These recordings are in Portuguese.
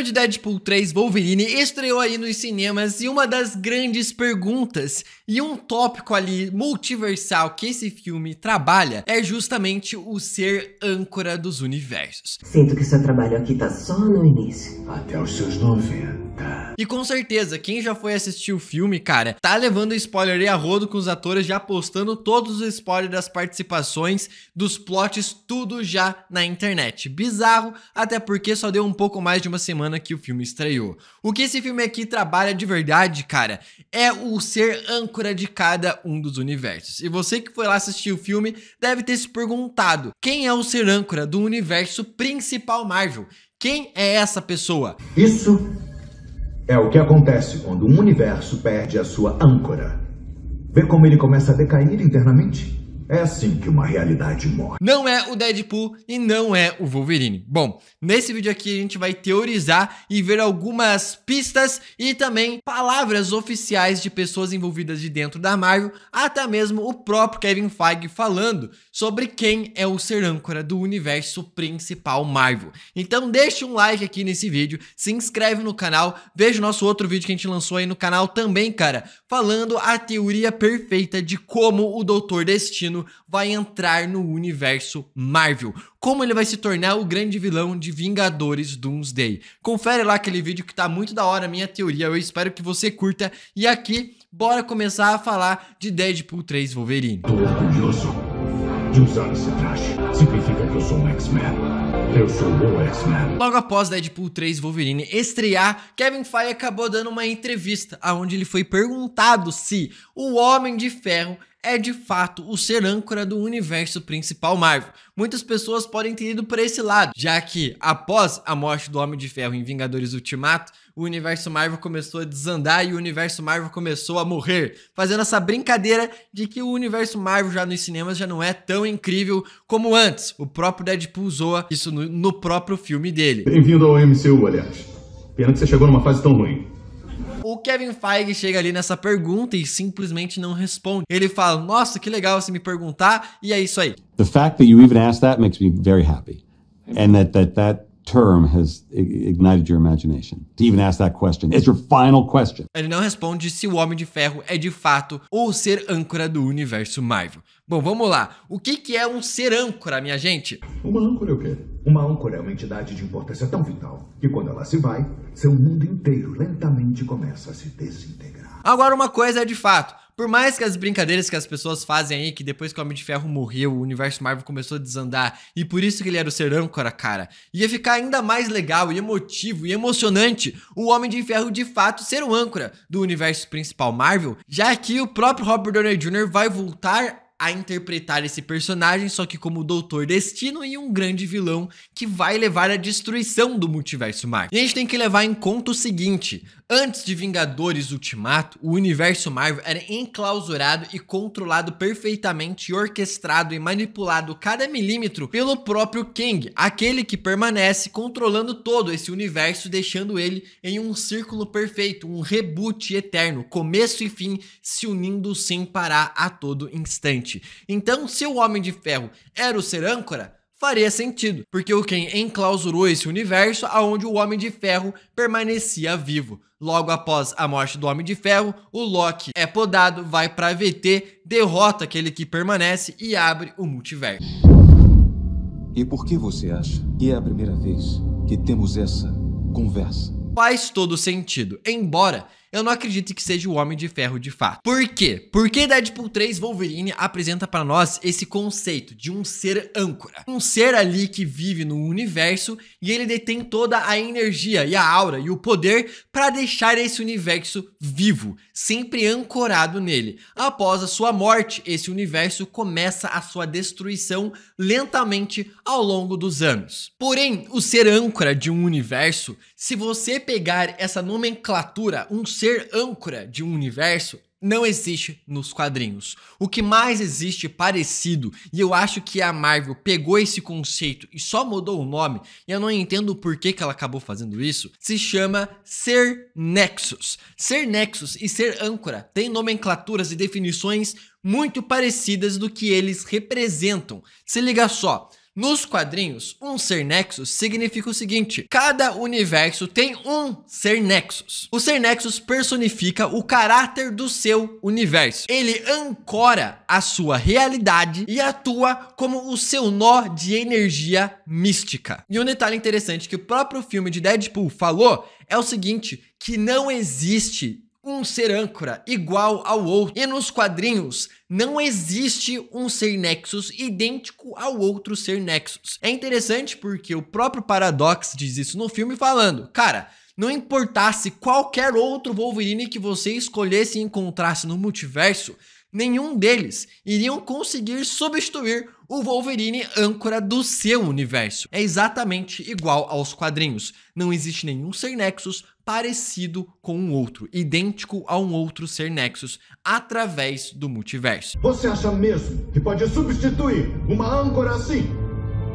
filme de Deadpool 3 Wolverine estreou aí nos cinemas e uma das grandes perguntas e um tópico ali multiversal que esse filme trabalha é justamente o ser âncora dos universos. Sinto que seu trabalho aqui tá só no início. Até os seus 90. E com certeza, quem já foi assistir o filme, cara, tá levando spoiler e a rodo com os atores já postando todos os spoilers das participações, dos plots, tudo já na internet. Bizarro, até porque só deu um pouco mais de uma semana que o filme estreou. O que esse filme aqui trabalha de verdade, cara, é o ser âncora de cada um dos universos. E você que foi lá assistir o filme deve ter se perguntado: quem é o ser âncora do universo principal Marvel? Quem é essa pessoa? Isso é o que acontece quando o universo perde a sua âncora. Vê como ele começa a decair internamente? É assim que uma realidade morre. Não é o Deadpool e não é o Wolverine. Bom, nesse vídeo aqui a gente vai teorizar e ver algumas pistas e também palavras oficiais de pessoas envolvidas de dentro da Marvel, até mesmo o próprio Kevin Feige falando sobre quem é o ser âncora do universo principal Marvel. Então deixa um like aqui nesse vídeo, se inscreve no canal, veja o nosso outro vídeo que a gente lançou aí no canal também, cara, falando a teoria perfeita de como o Doutor Destino Destino vai entrar no universo Marvel. Como ele vai se tornar o grande vilão de Vingadores Doomsday. Confere lá aquele vídeo que tá muito da hora, minha teoria. Eu espero que você curta. E aqui, bora começar a falar de Deadpool 3 Wolverine. Tô orgulhoso de usar esse traje. Significa que eu sou um X-Men. Eu sou o X-Men. Logo após Deadpool 3 Wolverine estrear, Kevin Feige acabou dando uma entrevista aonde ele foi perguntado se o Homem de Ferro é de fato o ser âncora do universo principal Marvel. Muitas pessoas podem ter ido para esse lado, já que após a morte do Homem de Ferro em Vingadores Ultimato, o universo Marvel começou a desandar e o universo Marvel começou a morrer, fazendo essa brincadeira de que o universo Marvel já nos cinemas já não é tão incrível como antes. O próprio Deadpool usou isso no, no próprio filme dele. Bem-vindo ao MCU, aliás. Pena que você chegou numa fase tão ruim. O Kevin Feige chega ali nessa pergunta e simplesmente não responde. Ele fala: "Nossa, que legal você me perguntar", e é isso aí. The fact that you even asked that makes me very happy. And that que, that ele não responde se o Homem de Ferro é de fato ou ser âncora do universo Marvel. Bom, vamos lá. O que, que é um ser âncora, minha gente? Uma âncora é o quê? Uma âncora é uma entidade de importância tão vital que quando ela se vai, seu mundo inteiro lentamente começa a se desintegrar. Agora uma coisa é de fato. Por mais que as brincadeiras que as pessoas fazem aí, que depois que o Homem de Ferro morreu, o universo Marvel começou a desandar, e por isso que ele era o ser âncora, cara, ia ficar ainda mais legal e emotivo e emocionante o Homem de Ferro de fato ser o âncora do universo principal Marvel, já que o próprio Robert Downey Jr. vai voltar a interpretar esse personagem, só que como o Doutor Destino e um grande vilão que vai levar à destruição do multiverso Marvel. E a gente tem que levar em conta o seguinte: antes de Vingadores Ultimato, o universo Marvel era enclausurado e controlado perfeitamente, orquestrado e manipulado cada milímetro pelo próprio Kang, aquele que permanece controlando todo esse universo, deixando ele em um círculo perfeito, um reboot eterno, começo e fim se unindo sem parar a todo instante. Então, se o Homem de Ferro era o ser âncora, faria sentido, porque o Ken enclausurou esse universo aonde o Homem de Ferro permanecia vivo. Logo após a morte do Homem de Ferro, o Loki é podado, vai para VT, derrota aquele que permanece e abre o multiverso. E por que você acha que é a primeira vez que temos essa conversa? Faz todo sentido, embora eu não acredito que seja o Homem de Ferro de fato. Por quê? Porque Deadpool 3 Wolverine apresenta para nós esse conceito de um ser âncora. Um ser ali que vive no universo e ele detém toda a energia e a aura e o poder para deixar esse universo vivo, sempre ancorado nele. Após a sua morte, esse universo começa a sua destruição lentamente ao longo dos anos. Porém, o ser âncora de um universo, se você pegar essa nomenclatura, um ser âncora de um universo não existe nos quadrinhos. O que mais existe parecido, e eu acho que a Marvel pegou esse conceito e só mudou o nome, e eu não entendo por que, que ela acabou fazendo isso, se chama Ser Nexus. Ser Nexus e Ser Âncora têm nomenclaturas e definições muito parecidas do que eles representam. Se liga só, nos quadrinhos, um ser nexus significa o seguinte: cada universo tem um ser nexus. O ser nexus personifica o caráter do seu universo. Ele ancora a sua realidade e atua como o seu nó de energia mística. E um detalhe interessante que o próprio filme de Deadpool falou é o seguinte: que não existe um ser âncora igual ao outro. E nos quadrinhos não existe um ser Nexus idêntico ao outro ser Nexus. É interessante porque o próprio Paradox diz isso no filme falando, cara, não importasse qualquer outro Wolverine que você escolhesse e encontrasse no multiverso, nenhum deles iriam conseguir substituir o Wolverine âncora do seu universo. É exatamente igual aos quadrinhos. Não existe nenhum ser Nexus parecido com um outro, idêntico a um outro ser Nexus através do multiverso. Você acha mesmo que pode substituir uma âncora assim?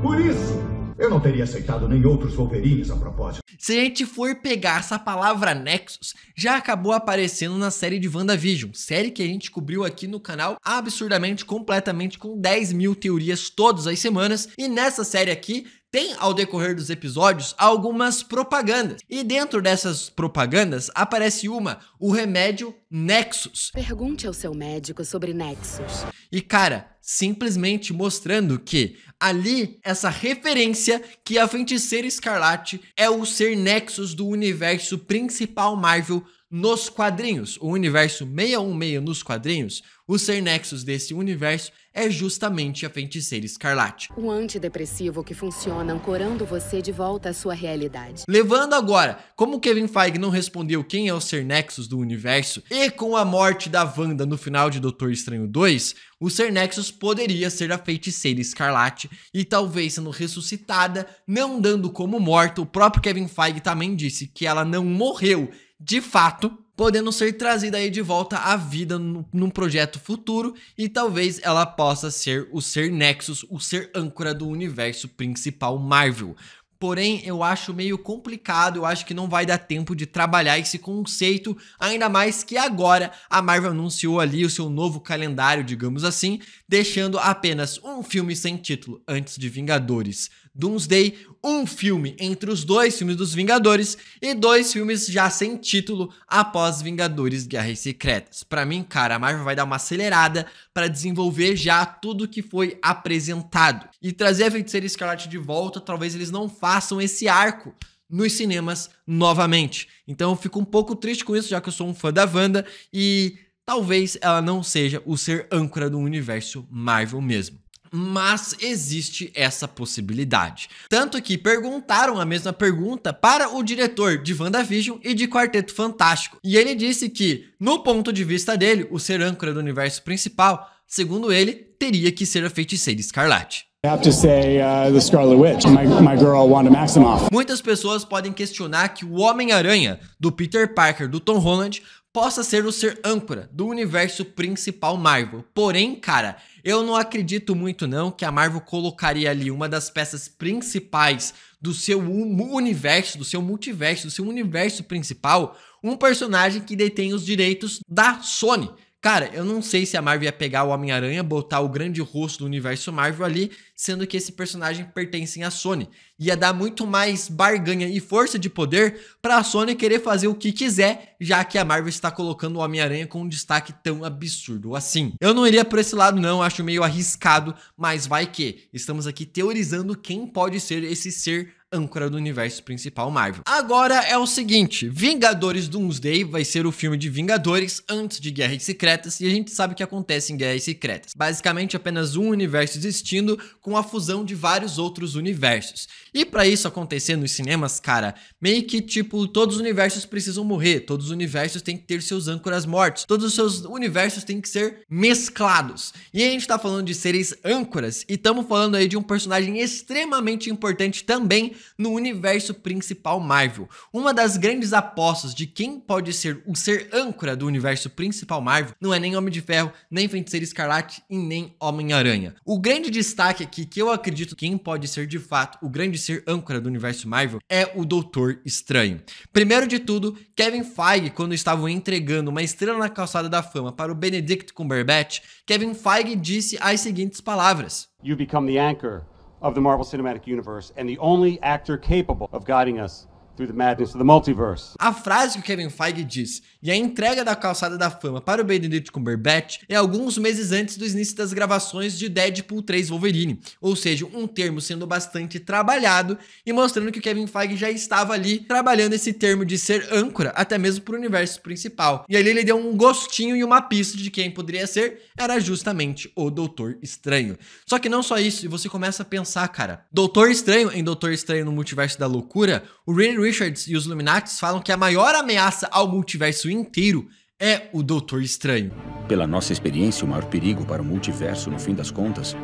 Por isso, eu não teria aceitado nem outros Wolverines a propósito. Se a gente for pegar essa palavra Nexus, já acabou aparecendo na série de WandaVision, série que a gente cobriu aqui no canal absurdamente, completamente, com 10 mil teorias todas as semanas. E nessa série aqui, tem ao decorrer dos episódios algumas propagandas. E dentro dessas propagandas aparece uma, o remédio Nexus. Pergunte ao seu médico sobre Nexus. E cara, simplesmente mostrando que ali essa referência que a feiticeira escarlate é o ser Nexus do universo principal Marvel nos quadrinhos, o universo 616 nos quadrinhos, o ser nexus desse universo é justamente a feiticeira escarlate. Um antidepressivo que funciona ancorando você de volta à sua realidade. Levando agora, como Kevin Feige não respondeu quem é o ser nexus do universo, e com a morte da Wanda no final de Doutor Estranho 2, o ser nexus poderia ser a feiticeira escarlate e talvez sendo ressuscitada, não dando como morta. O próprio Kevin Feige também disse que ela não morreu de fato, podendo ser trazida aí de volta à vida num projeto futuro e talvez ela possa ser o ser Nexus, o ser âncora do universo principal Marvel. Porém, eu acho meio complicado, eu acho que não vai dar tempo de trabalhar esse conceito, ainda mais que agora a Marvel anunciou ali o seu novo calendário, digamos assim, deixando apenas um filme sem título antes de Vingadores Doomsday, um filme entre os dois filmes dos Vingadores e dois filmes já sem título após Vingadores Guerras Secretas. Para mim, cara, a Marvel vai dar uma acelerada para desenvolver já tudo que foi apresentado e trazer a Feiticeira Escarlate de volta, talvez eles não façam esse arco nos cinemas novamente. Então eu fico um pouco triste com isso, já que eu sou um fã da Wanda e talvez ela não seja o ser âncora do universo Marvel mesmo mas existe essa possibilidade. Tanto que perguntaram a mesma pergunta para o diretor de WandaVision e de Quarteto Fantástico. E ele disse que, no ponto de vista dele, o ser âncora do universo principal, segundo ele, teria que ser a feiticeira escarlate. Say, uh, Scarlet Witch, my, my girl Wanda Maximoff. Muitas pessoas podem questionar que o Homem-Aranha do Peter Parker do Tom Holland possa ser o ser âncora do universo principal Marvel. Porém, cara, eu não acredito muito não que a Marvel colocaria ali uma das peças principais do seu universo, do seu multiverso, do seu universo principal, um personagem que detém os direitos da Sony. Cara, eu não sei se a Marvel ia pegar o Homem-Aranha, botar o grande rosto do universo Marvel ali, sendo que esse personagem pertence à Sony. Ia dar muito mais barganha e força de poder para a Sony querer fazer o que quiser, já que a Marvel está colocando o Homem-Aranha com um destaque tão absurdo assim. Eu não iria por esse lado não, acho meio arriscado, mas vai que. Estamos aqui teorizando quem pode ser esse ser âncora do universo principal Marvel. Agora é o seguinte, Vingadores Doomsday vai ser o filme de Vingadores antes de Guerras Secretas e a gente sabe o que acontece em Guerras Secretas. Basicamente apenas um universo existindo com a fusão de vários outros universos. E para isso acontecer nos cinemas, cara, meio que tipo todos os universos precisam morrer, todos os universos têm que ter seus âncoras mortos, todos os seus universos têm que ser mesclados. E a gente tá falando de seres âncoras e estamos falando aí de um personagem extremamente importante também no universo principal Marvel. Uma das grandes apostas de quem pode ser o ser âncora do universo principal Marvel não é nem Homem de Ferro, nem Feiticeiro Escarlate e nem Homem-Aranha. O grande destaque aqui que eu acredito quem pode ser de fato o grande ser âncora do universo Marvel é o Doutor Estranho. Primeiro de tudo, Kevin Feige, quando estavam entregando uma estrela na calçada da fama para o Benedict Cumberbatch, Kevin Feige disse as seguintes palavras: You become the anchor of the Marvel Cinematic Universe and the only actor capable of guiding us through the madness of the multiverse. A frase que o Kevin Feige diz e a entrega da calçada da fama para o Benedict Cumberbatch é alguns meses antes do início das gravações de Deadpool 3 Wolverine, ou seja, um termo sendo bastante trabalhado e mostrando que o Kevin Feige já estava ali trabalhando esse termo de ser âncora, até mesmo para o universo principal. E ali ele deu um gostinho e uma pista de quem poderia ser, era justamente o Doutor Estranho. Só que não só isso, e você começa a pensar, cara, Doutor Estranho em Doutor Estranho no Multiverso da Loucura, o Reed Richards e os Illuminates falam que a maior ameaça ao multiverso inteiro é o Doutor Estranho. Pela nossa experiência, o maior perigo para o multiverso, no fim das contas,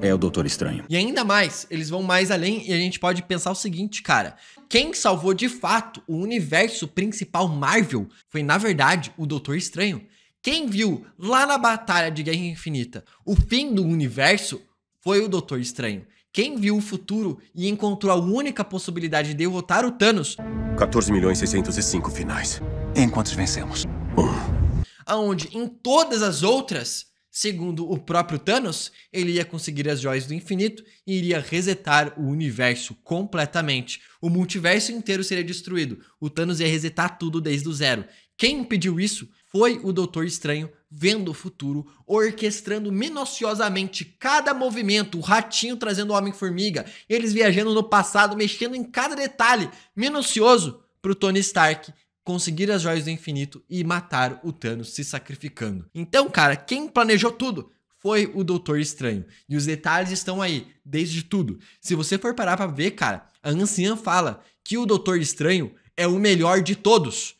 é o Doutor Estranho. E ainda mais, eles vão mais além e a gente pode pensar o seguinte, cara. Quem salvou de fato o universo principal Marvel foi, na verdade, o Doutor Estranho. Quem viu lá na Batalha de Guerra Infinita o fim do universo foi o Doutor Estranho. Quem viu o futuro e encontrou a única possibilidade de derrotar o Thanos? 14 milhões 605 finais. Enquanto vencemos. Um. Aonde em todas as outras, segundo o próprio Thanos, ele ia conseguir as joias do infinito e iria resetar o universo completamente. O multiverso inteiro seria destruído. O Thanos ia resetar tudo desde o zero. Quem impediu isso foi o Doutor Estranho vendo o futuro, orquestrando minuciosamente cada movimento, o ratinho trazendo o Homem-Formiga, eles viajando no passado, mexendo em cada detalhe minucioso para o Tony Stark conseguir as joias do infinito e matar o Thanos se sacrificando. Então, cara, quem planejou tudo? Foi o Doutor Estranho. E os detalhes estão aí, desde tudo. Se você for parar pra ver, cara, a anciã fala que o Doutor Estranho é o melhor de todos.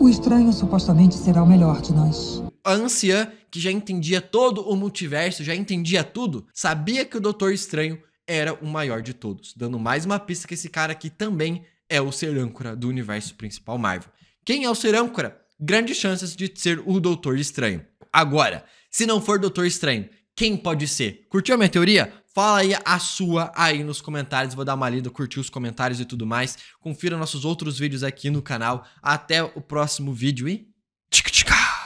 O estranho supostamente será o melhor de nós a anciã que já entendia todo o multiverso, já entendia tudo, sabia que o Doutor Estranho era o maior de todos, dando mais uma pista que esse cara aqui também é o ser âncora do universo principal Marvel. Quem é o ser âncora? Grandes chances de ser o Doutor Estranho. Agora, se não for Doutor Estranho, quem pode ser? Curtiu a minha teoria? Fala aí a sua aí nos comentários, vou dar uma lida, curtir os comentários e tudo mais. Confira nossos outros vídeos aqui no canal. Até o próximo vídeo e